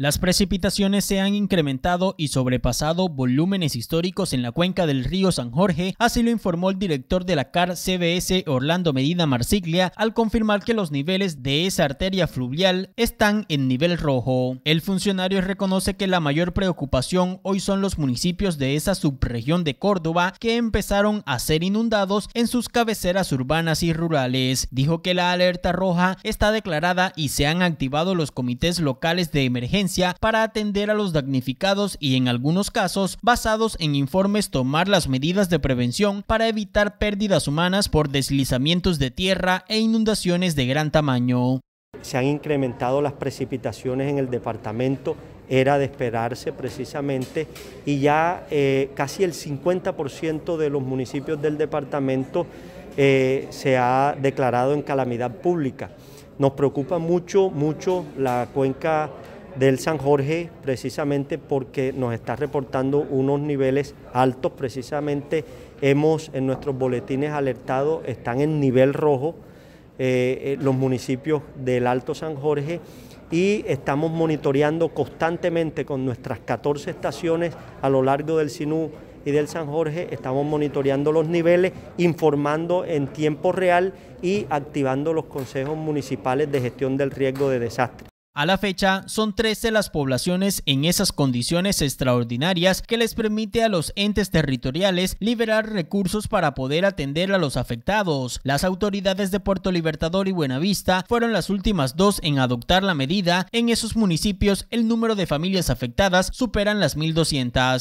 Las precipitaciones se han incrementado y sobrepasado volúmenes históricos en la cuenca del río San Jorge, así lo informó el director de la CAR CBS Orlando Medina Marsiglia al confirmar que los niveles de esa arteria fluvial están en nivel rojo. El funcionario reconoce que la mayor preocupación hoy son los municipios de esa subregión de Córdoba que empezaron a ser inundados en sus cabeceras urbanas y rurales. Dijo que la alerta roja está declarada y se han activado los comités locales de emergencia para atender a los damnificados y en algunos casos, basados en informes, tomar las medidas de prevención para evitar pérdidas humanas por deslizamientos de tierra e inundaciones de gran tamaño. Se han incrementado las precipitaciones en el departamento, era de esperarse precisamente, y ya eh, casi el 50% de los municipios del departamento eh, se ha declarado en calamidad pública. Nos preocupa mucho, mucho la cuenca del San Jorge precisamente porque nos está reportando unos niveles altos, precisamente hemos en nuestros boletines alertado, están en nivel rojo eh, eh, los municipios del Alto San Jorge y estamos monitoreando constantemente con nuestras 14 estaciones a lo largo del Sinú y del San Jorge, estamos monitoreando los niveles, informando en tiempo real y activando los consejos municipales de gestión del riesgo de desastre. A la fecha, son 13 las poblaciones en esas condiciones extraordinarias que les permite a los entes territoriales liberar recursos para poder atender a los afectados. Las autoridades de Puerto Libertador y Buenavista fueron las últimas dos en adoptar la medida. En esos municipios, el número de familias afectadas superan las 1.200.